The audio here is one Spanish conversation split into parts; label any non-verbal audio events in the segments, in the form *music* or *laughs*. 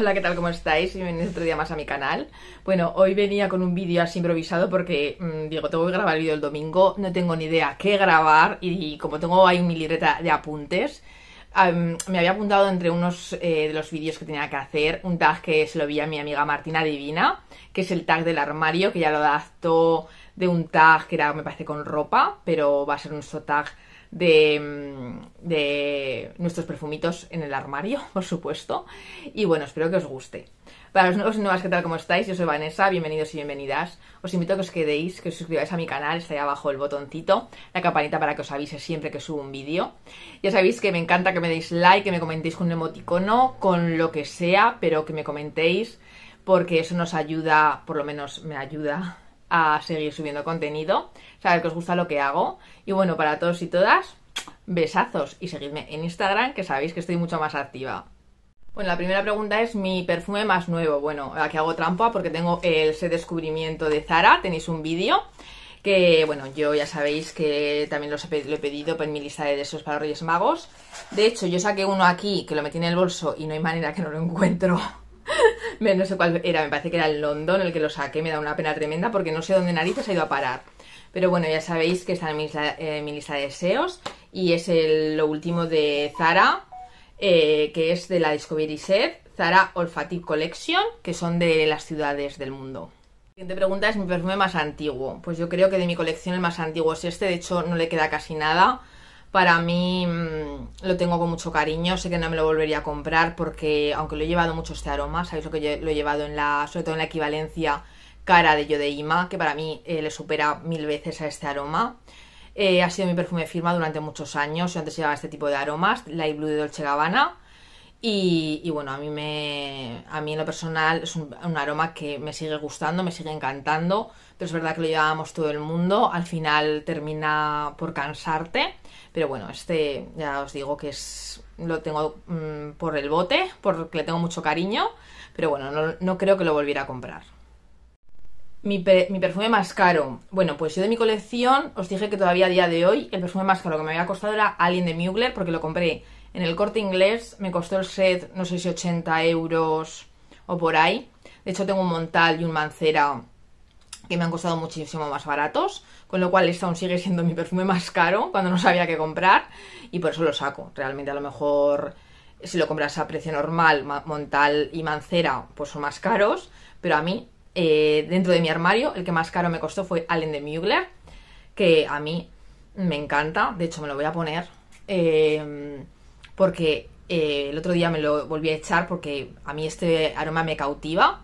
Hola, ¿qué tal? ¿Cómo estáis? Bienvenidos otro día más a mi canal. Bueno, hoy venía con un vídeo así improvisado porque, mm, digo, tengo que grabar el vídeo el domingo, no tengo ni idea qué grabar y, como tengo ahí mi libreta de apuntes, me había apuntado entre unos eh, de los vídeos que tenía que hacer un tag que se lo vi a mi amiga Martina Divina, que es el tag del armario, que ya lo adaptó de un tag que era, me parece, con ropa, pero va a ser nuestro tag Mm, de, nuestros perfumitos en el armario, *laughs* por supuesto. Y bueno, espero que os guste. Para los nuevos y nuevas, ¿qué tal? ¿Cómo estáis? Yo soy Vanessa, bienvenidos y bienvenidas. Os invito a que os quedéis, que os suscribáis a mi canal, está ahí abajo el botoncito, la campanita para que os avise siempre que subo un vídeo. Ya sabéis que me encanta que me deis like, que me comentéis con un emoticono, con lo que sea, pero que me comentéis, porque eso nos ayuda, por lo menos me ayuda a seguir subiendo contenido saber que os gusta lo que hago. Y bueno, para todos y todas, besazos y seguidme en Instagram, que sabéis que estoy mucho más activa. Bueno, la primera pregunta es mi perfume más nuevo. Bueno, aquí hago trampa porque tengo el descubrimiento de Zara, tenéis un vídeo que bueno, yo ya sabéis que también lo he pedido pues, en mi lista de deseos para los Reyes Magos. De hecho, yo saqué uno aquí que lo metí en el bolso y no hay manera que no lo encuentro. *laughs* no sé cuál era, me parece que era el London el que lo saqué, me da una pena tremenda porque no sé dónde narices ha ido a parar. Pero bueno, ya sabéis que está en eh, mi, lista de deseos y es el, lo último de Zara, eh, que es de la Discovery Set, Zara Olfatic Collection, que son de las ciudades del mundo. La siguiente pregunta es mi perfume más antiguo. Pues yo creo que de mi colección el más antiguo es este, de hecho no le queda casi nada. Para mí mm, lo tengo con mucho cariño, sé que no me lo volvería a comprar porque aunque lo he llevado mucho este aroma, sabéis lo que lo he llevado en la, sobre todo en la equivalencia cara de Yodeima, que para mí eh, le supera mil veces a este aroma. Eh, ha sido mi perfume firma durante muchos años. Yo antes llevaba este tipo de aromas, Light Blue de Dolce Gabbana. Y, bueno, a mí, me, a mí en lo personal es un, aroma que me sigue gustando, me sigue encantando, pero es verdad que lo llevábamos todo el mundo, al final termina por cansarte, pero bueno, este ya os digo que es lo tengo mm, por el bote, porque le tengo mucho cariño, pero bueno, no creo que lo volviera a comprar. Mi, perfume más caro. Bueno, pues yo de mi colección os dije que todavía a día de hoy el perfume más caro que me había costado era Alien de Mugler porque lo compré en el corte inglés. Me costó el set, no sé si 80 euros o por ahí. De hecho, tengo un Montal y un Mancera que me han costado muchísimo más baratos. Con lo cual, este aún sigue siendo mi perfume más caro cuando no sabía qué comprar. Y por eso lo saco. Realmente, a lo mejor si lo compras a precio normal, Montal y Mancera, pues son más caros. Pero a mí eh, dentro de mi armario. El que más caro me costó fue Allen de Mugler, que a mí me encanta. De hecho, me lo voy a poner eh, porque eh, el otro día me lo volví a echar porque a mí este aroma me cautiva.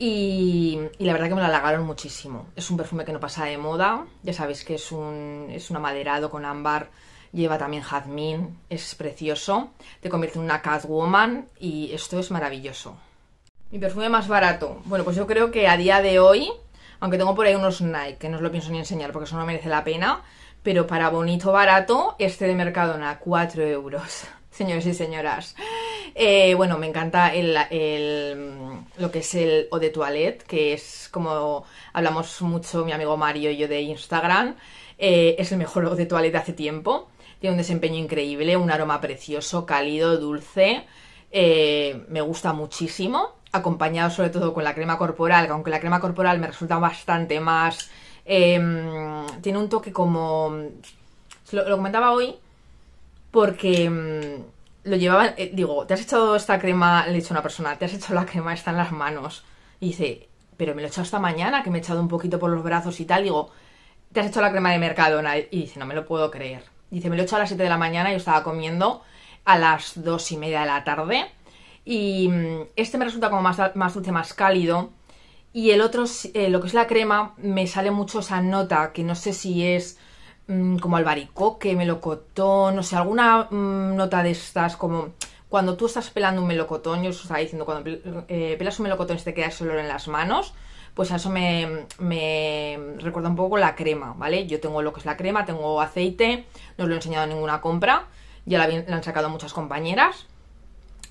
Y, la verdad que me lo halagaron muchísimo. Es un perfume que no pasa de moda. Ya sabéis que es un, es un amaderado con ámbar. Lleva también jazmín. Es precioso. Te convierte en una Catwoman. Y esto es maravilloso. Mi perfume más barato. Bueno, pues yo creo que a día de hoy, aunque tengo por ahí unos Nike, que no os lo pienso ni enseñar porque eso no merece la pena, pero para bonito barato, este de Mercadona, 4 euros. *laughs* Señores y señoras. Eh, bueno, me encanta lo que es el eau de toilette, que es como hablamos mucho mi amigo Mario y yo de Instagram. Eh, es el mejor eau de toilette de hace tiempo. Tiene un desempeño increíble, un aroma precioso, cálido, dulce. Eh, me gusta muchísimo acompañado sobre todo con la crema corporal, aunque la crema corporal me resulta bastante más... Em, tiene un toque como... Lo, comentaba hoy porque em, lo llevaba... Eh, digo, te has echado esta crema, le he dicho a una persona, te has hecho la crema, está en las manos. Y dice, pero me lo he echado esta mañana, que me he echado un poquito por los brazos y tal. Digo, te has hecho la crema de Mercadona. Y dice, no me lo puedo creer. Dice, me lo he echado a las 7 de la mañana y yo estaba comiendo a las 2 y media de la tarde y mm, este me resulta como más, dulce, más cálido. Y el otro, eh, lo que es la crema, me sale mucho esa nota, que no sé si es mm, como albaricoque, melocotón, no sé, alguna mm, nota de estas, como cuando tú estás pelando un melocotón, yo os estaba diciendo, cuando eh, pelas un melocotón y te queda ese olor en las manos, pues a eso me, recuerda un poco la crema, ¿vale? Yo tengo lo que es la crema, tengo aceite, no os lo he enseñado en ninguna compra, ya la han sacado muchas compañeras.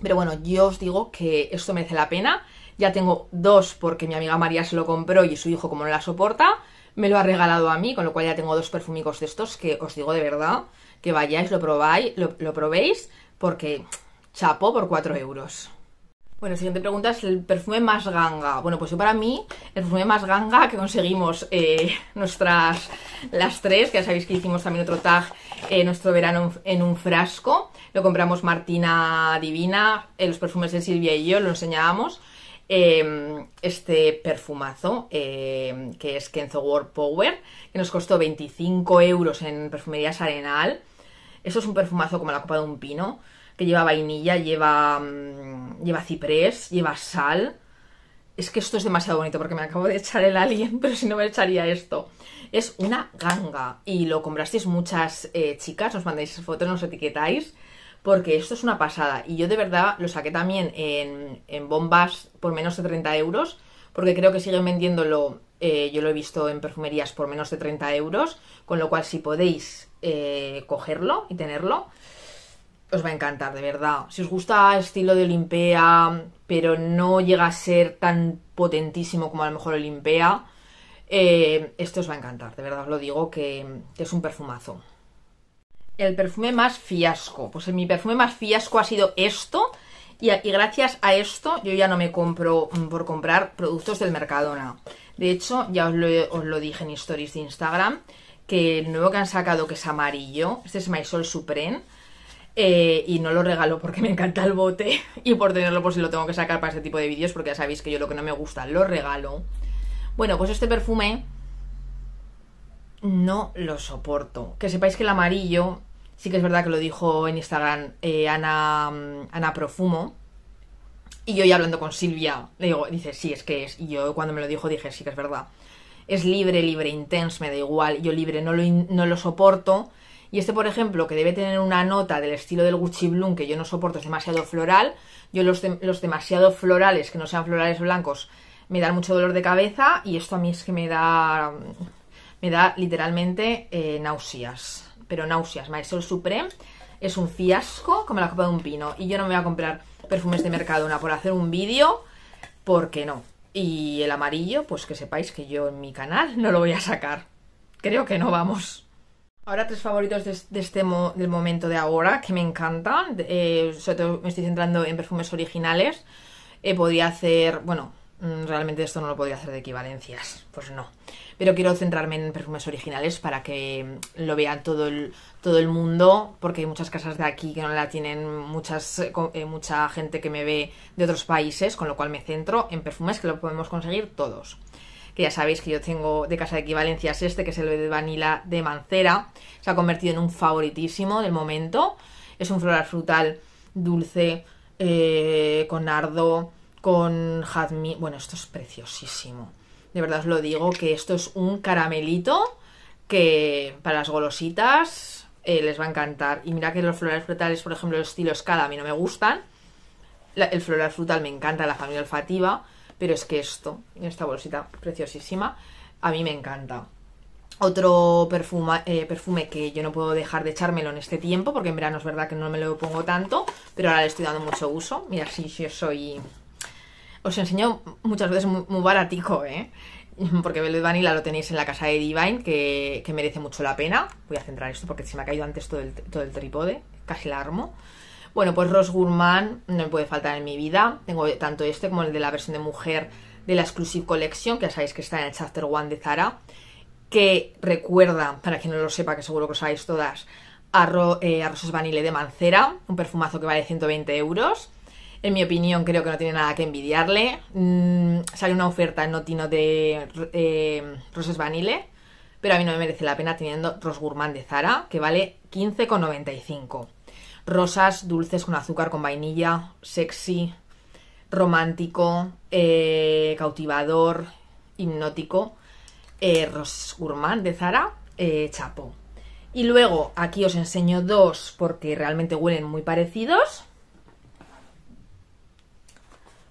Pero bueno, yo os digo que esto merece la pena. Ya tengo dos porque mi amiga María se lo compró y su hijo como no la soporta, me lo ha regalado a mí, con lo cual ya tengo dos perfumicos de estos que os digo de verdad que vayáis, lo probéis, porque chapo por 4 euros. Bueno, siguiente pregunta es el perfume más ganga. Bueno, pues yo para mí, el perfume más ganga que conseguimos eh, *laughs* nuestras, las tres, que ya sabéis que hicimos también otro tag eh, nuestro verano en un frasco. Lo compramos Martina Divina, eh, los perfumes de Silvia y yo, lo enseñábamos. Em, este perfumazo em, que es Kenzo World Power, que nos costó 25 euros en Perfumerías Arenal. Eso es un perfumazo como la copa de un pino, que lleva vainilla, lleva, mm, lleva ciprés, lleva sal es que esto es demasiado bonito porque me acabo de echar el alien, *laughs* pero si no me echaría esto. Es una ganga y lo comprasteis muchas eh, chicas, nos mandáis fotos, nos etiquetáis, porque esto es una pasada. Y yo de verdad lo saqué también en, bombas por menos de 30 euros, porque creo que siguen vendiéndolo, eh, yo lo he visto en perfumerías por menos de 30 euros, con lo cual si podéis eh, cogerlo y tenerlo, os va a encantar, de verdad. Si os gusta estilo de Olimpea, pero no llega a ser tan potentísimo como a lo mejor Olimpea. Esto eh, esto os va a encantar, de verdad os lo digo, que, es un perfumazo. El perfume más fiasco. Pues mi perfume más fiasco ha sido esto. Y, gracias a esto yo ya no me compro mm, por comprar productos del Mercadona. De hecho, ya os lo, dije en stories de Instagram, que el nuevo que han sacado que es amarillo, este es Soul Supreme, eh, y no lo regalo porque me encanta el bote y por tenerlo por pues, si lo tengo que sacar para este tipo de vídeos porque ya sabéis que yo lo que no me gusta lo regalo. Bueno, pues este perfume no lo soporto. Que sepáis que el amarillo, sí que es verdad que lo dijo en Instagram eh, Ana, mm, Ana Profumo. Y yo ya hablando con Silvia, le digo, dice, sí, es que es. Y yo cuando me lo dijo dije, sí que es verdad. Es libre, libre, intenso, me da igual. Yo libre no no lo soporto y este, por ejemplo, que debe tener una nota del estilo del Gucci Bloom, que yo no soporto, es demasiado floral. Yo los, los demasiado florales, que no sean florales blancos, me dan mucho dolor de cabeza y esto a mí es que me da, me da literalmente eh, náuseas. Pero náuseas. Maestro Supreme es un fiasco como la copa de un pino. Y yo no me voy a comprar perfumes de Mercadona por hacer un vídeo, porque no. Y el amarillo, pues que sepáis que yo en mi canal no lo voy a sacar. Creo que no vamos. Ahora tres favoritos de, este del momento de ahora que me encantan. Eh, sobre todo me estoy centrando en perfumes originales. Eh, podría hacer, bueno, mm, realmente esto no lo podría hacer de equivalencias, pues no. Pero quiero centrarme en perfumes originales para que mm, lo vean todo el, todo el mundo, porque hay muchas casas de aquí que no la tienen, muchas, eh, eh, mucha gente que me ve de otros países, con lo cual me centro en perfumes que lo podemos conseguir todos que ya sabéis que yo tengo de casa de equivalencias este, que es el de vanilla de mancera. Se ha convertido en un favoritísimo del momento. Es un floral frutal dulce, eh, con ardo, con jazmín. Bueno, esto es preciosísimo. De verdad os lo digo, que esto es un caramelito que para las golositas eh, les va a encantar. Y mira que los florales frutales, por ejemplo, el estilo escala a mí no me gustan. el floral frutal me encanta, la familia olfativa. Pero es que esto, esta bolsita preciosísima, a mí me encanta. Otro eh, perfume que yo no puedo dejar de echármelo en este tiempo, porque en verano es verdad que no me lo pongo tanto, pero ahora le estoy dando mucho uso. Mira, si sí, yo soy... Os enseño muchas veces muy, baratico, ¿eh? *laughs* porque Velvet Vanilla lo tenéis en la casa de Divine, que, merece mucho la pena. Voy a centrar esto porque se me ha caído antes todo el, todo el trípode, casi la armo. Bueno, pues Ross Gurman no me puede faltar en mi vida. Tengo tanto este como el de la versión de mujer de la Exclusive Collection, que ya sabéis que está en el Chapter One de Zara, que recuerda, para quien no lo sepa, que seguro que lo sabéis todas, a, Ro, eh, Vanille de Mancera, un perfumazo que vale 120 euros. En mi opinión, creo que no tiene nada que envidiarle. Mm, sale una oferta en Notino de eh, Rosas Vanille, pero a mí no me merece la pena teniendo Ros Gourmand de Zara, que vale 15,95 rosas, dulces con azúcar, con vainilla, sexy, romántico, eh, cautivador, hipnótico, eh, Ros de Zara, eh, Chapo. Y luego aquí os enseño dos porque realmente huelen muy parecidos.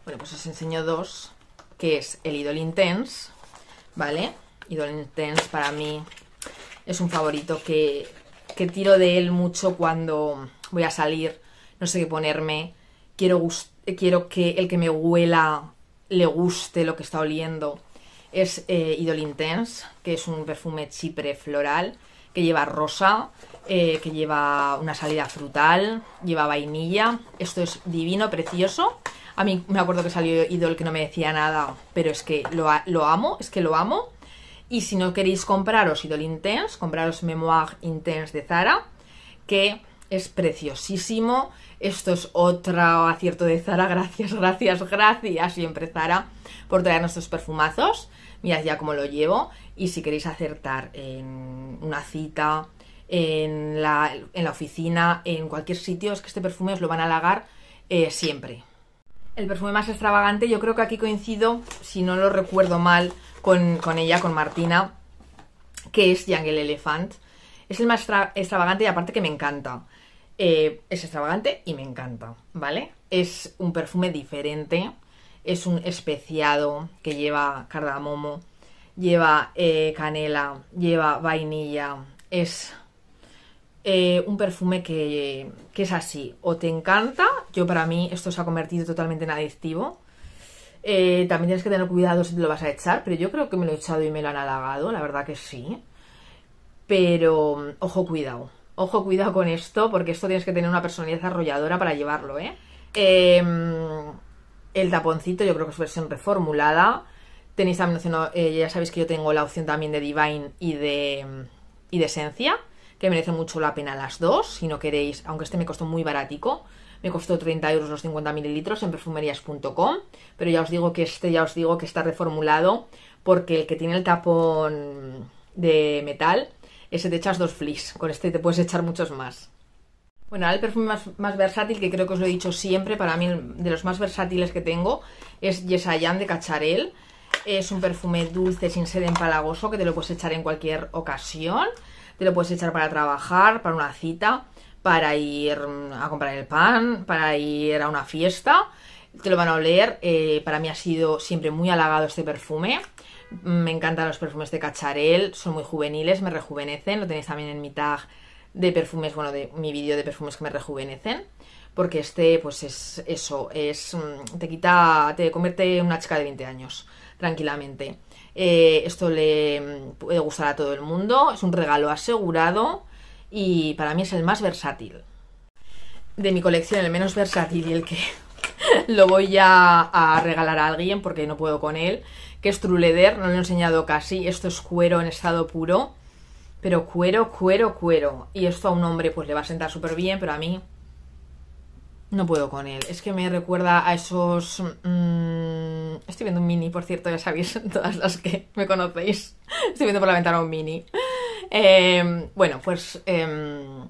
Bueno, pues os enseño dos, que es el Idol Intense, ¿vale? Idol Intense para mí es un favorito que tiro de él mucho cuando voy a salir, no sé qué ponerme, quiero, quiero que el que me huela le guste lo que está oliendo. Es eh, Idol Intense, que es un perfume chipre floral, que lleva rosa, eh, que lleva una salida frutal, lleva vainilla. Esto es divino, precioso. A mí me acuerdo que salió Idol que no me decía nada, pero es que lo, lo amo, es que lo amo. Y si no queréis compraros Idol Intense, compraros Memoir Intense de Zara, que es preciosísimo. Esto es otro acierto de Zara. *laughs* Gracias, gracias, gracias siempre Zara por traernos estos perfumazos. Mirad ya cómo lo llevo. Y si queréis acertar en una cita, en la, oficina, en cualquier sitio, es que este perfume os lo van a halagar eh, siempre. El perfume más extravagante, yo creo que aquí coincido, si no lo recuerdo mal, con, con ella, con Martina, que es Jungle Elephant. Es el más extravagante y aparte que me encanta. Eh, es extravagante y me encanta, ¿vale? Es un perfume diferente, es un especiado que lleva cardamomo, lleva eh, canela, lleva vainilla, es eh, un perfume que, es así, o te encanta, yo para mí esto se ha convertido totalmente en adictivo, también tienes que tener cuidado si te lo vas a echar, pero yo creo que me lo he echado y me lo han halagado, la verdad que sí, pero ojo cuidado, Ojo, cuidado con esto, porque esto tienes que tener una personalidad arrolladora para llevarlo, ¿eh? Em, el taponcito, yo creo que es versión reformulada. Tenéis también eh, ya sabéis que yo tengo la opción también de Divine y de, de Esencia, que merece mucho la pena las dos, si no queréis, aunque este me costó muy baratico, me costó 30 euros los 50 mililitros en perfumerías.com, pero ya os digo que este, ya os digo que está reformulado, porque el que tiene el tapón de metal ese te echas dos flis. Con este te puedes echar muchos más. Bueno, ahora el perfume más, versátil, que creo que os lo he dicho siempre, para mí de los más versátiles que tengo, es Yesayan de Cacharel. Es un perfume dulce, sin ser empalagoso, que te lo puedes echar en cualquier ocasión. Te lo puedes echar para trabajar, para una cita, para ir mm, a comprar el pan, para ir a una fiesta. Te lo van a oler. Eh, para mí ha sido siempre muy halagado este perfume. Me encantan los perfumes de Cacharel, son muy juveniles, me rejuvenecen. Lo tenéis también en mi tag de perfumes, bueno, de mi vídeo de perfumes que me rejuvenecen. Porque este, pues es eso, es mm, te quita, te convierte en una chica de 20 años, tranquilamente. Eh, esto le mm, puede gustar a todo el mundo, es un regalo asegurado y para mí es el más versátil. De mi colección, el menos versátil y el que *laughs* lo voy a regalar a alguien porque no puedo con él, que es true no lo he enseñado casi, esto es cuero en estado puro, pero cuero, cuero, cuero. Y esto a un hombre pues le va a sentar súper bien, pero a mí no puedo con él. Es que me recuerda a esos... Mm, estoy viendo un mini, por cierto, ya sabéis, *laughs* todas las que me conocéis. Estoy viendo por la ventana un mini. Em, bueno, pues... Em,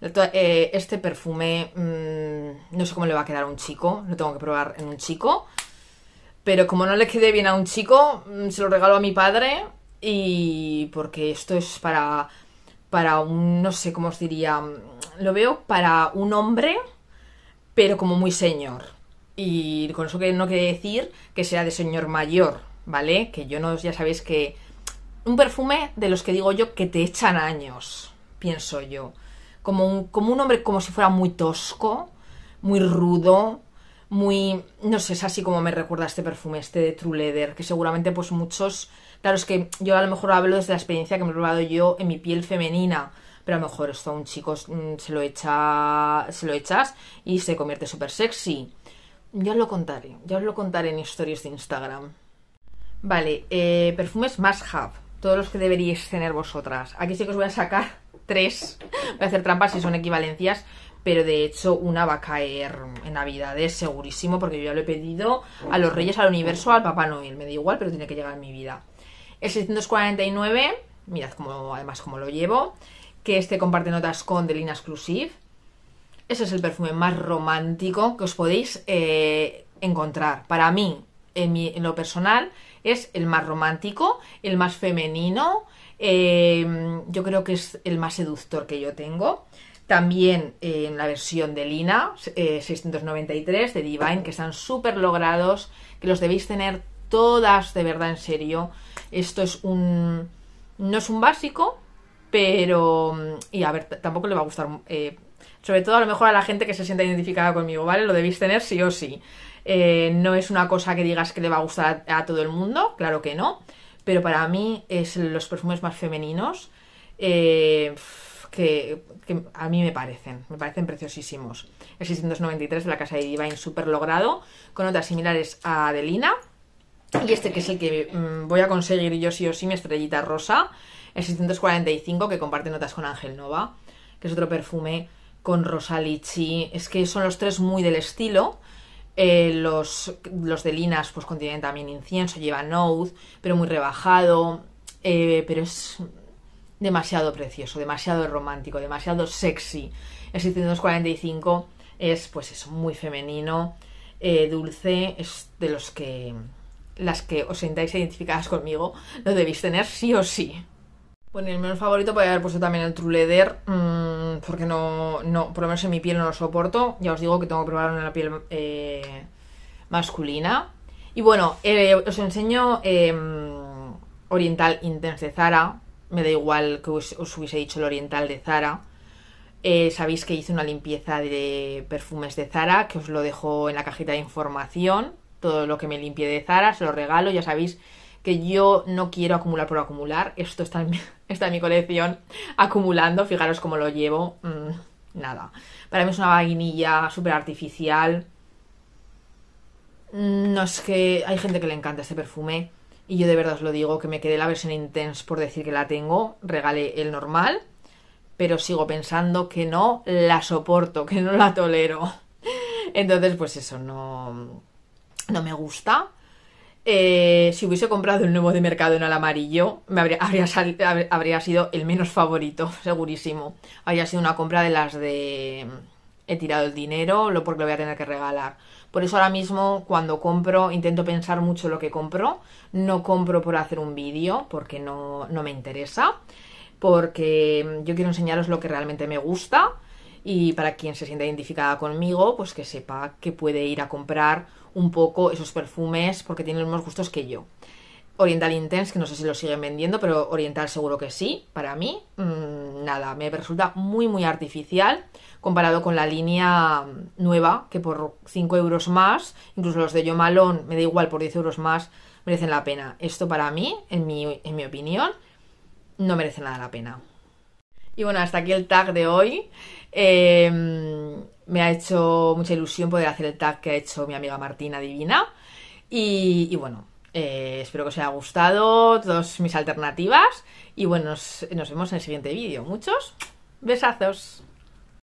eh, este perfume mm, no sé cómo le va a quedar a un chico, lo tengo que probar en un chico, pero como no le quedé bien a un chico, mm, se lo regalo a mi padre y porque esto es para para un no sé cómo os diría, mm, lo veo para un hombre, pero como muy señor. Y con eso que no quiere decir que sea de señor mayor, ¿vale? Que yo no ya sabéis que un perfume de los que digo yo que te echan años, pienso yo. Como como un hombre como si fuera muy tosco, muy rudo, muy, no sé, es así como me recuerda este perfume, este de True Leather, que seguramente pues muchos, claro, es que yo a lo mejor hablo desde la experiencia que me he probado yo en mi piel femenina, pero a lo mejor esto a un chico mm, se lo echa, se lo echas y se convierte súper sexy. Ya os lo contaré, ya os lo contaré en historias de Instagram. Vale, eh, perfumes más have, todos los que deberíais tener vosotras. Aquí sí que os voy a sacar *laughs* tres, voy a hacer trampas si son equivalencias, pero de hecho una va a caer en es segurísimo porque yo ya lo he pedido a los Reyes, al Universo, al Papá Noel, me da igual, pero tiene que llegar en mi vida. El 649, mirad además cómo lo llevo, que este comparte notas con Delina Exclusive. Ese es el perfume más romántico que os podéis eh, encontrar. Para mí, en, mi, lo personal, es el más romántico, el más femenino, eh, yo creo que es el más seductor que yo tengo. También eh, en la versión de Lina 693 eh, de Divine, que están súper logrados, que los debéis tener todas de verdad en serio. Esto es un. No es un básico, pero. Mm, y a ver, tampoco le va a gustar. Eh, sobre todo a lo mejor a la gente que se sienta identificada conmigo, ¿vale? Lo debéis tener sí o sí. no es una cosa que digas que le va a gustar a, a, todo el mundo, claro que no. Pero para mí es los perfumes más femeninos. Eh, que, a mí me parecen, me parecen preciosísimos. El 693 de la Casa de Divine, súper logrado, con notas similares a Adelina. Y este que es el que mm, voy a conseguir yo sí o sí, mi estrellita rosa. El 645 que comparte notas con Ángel Nova, que es otro perfume con rosa lichi. Es que son los tres muy del estilo. Eh, los, los de linas pues contienen también incienso, Lleva oud, pero muy rebajado. Eh, pero es demasiado precioso, demasiado romántico, demasiado sexy. El 645 es, pues es muy femenino, eh, dulce, es de los que las que os sentáis identificadas conmigo lo debéis tener sí o sí. Bueno, el menos favorito podría haber puesto también el True Leather, mm, porque no, no, por lo menos en mi piel no lo soporto. Ya os digo que tengo que probarlo en la piel eh, masculina. Y bueno, eh, os enseño em, Oriental Intense Zara, me da igual que os, hubiese dicho el oriental de Zara. Eh, sabéis que hice una limpieza de perfumes de Zara, que os lo dejo en la cajita de información. Todo lo que me limpie de Zara, se lo regalo. Ya sabéis que yo no quiero acumular por acumular. Esto está en mi, *laughs* está en mi colección acumulando. Fijaros cómo lo llevo. Mm, nada. Para mí es una vainilla súper artificial. Mm, no es que hay gente que le encanta este perfume. Y yo de verdad os lo digo, que me quedé la versión intense por decir que la tengo, regalé el normal, pero sigo pensando que no la soporto, que no la tolero. Entonces, pues eso, no, no me gusta. Eh, si hubiese comprado el nuevo de mercado en el amarillo, me habría, habría, habría sido el menos favorito, *laughs* segurísimo. Habría sido una compra de las de he tirado el dinero, lo porque lo voy a tener que regalar. Por eso ahora mismo cuando compro intento pensar mucho lo que compro. No compro por hacer un vídeo porque no, no me interesa. Porque yo quiero enseñaros lo que realmente me gusta. Y para quien se sienta identificada conmigo, pues que sepa que puede ir a comprar un poco esos perfumes porque tienen los mismos gustos que yo. Oriental Intense, que no sé si lo siguen vendiendo, pero Oriental seguro que sí, para mí. Mm, nada, me resulta muy, muy artificial comparado con la línea mm, nueva, que por 5 euros más, incluso los de Yo me da igual, por 10 euros más, merecen la pena. Esto para mí, en mi, en mi opinión, no merece nada la pena. Y bueno, hasta aquí el tag de hoy. Em, me ha hecho mucha ilusión poder hacer el tag que ha hecho mi amiga Martina Divina. y bueno, eh, espero que os haya gustado todas mis alternativas y bueno, nos, nos vemos en el siguiente vídeo. Muchos besazos.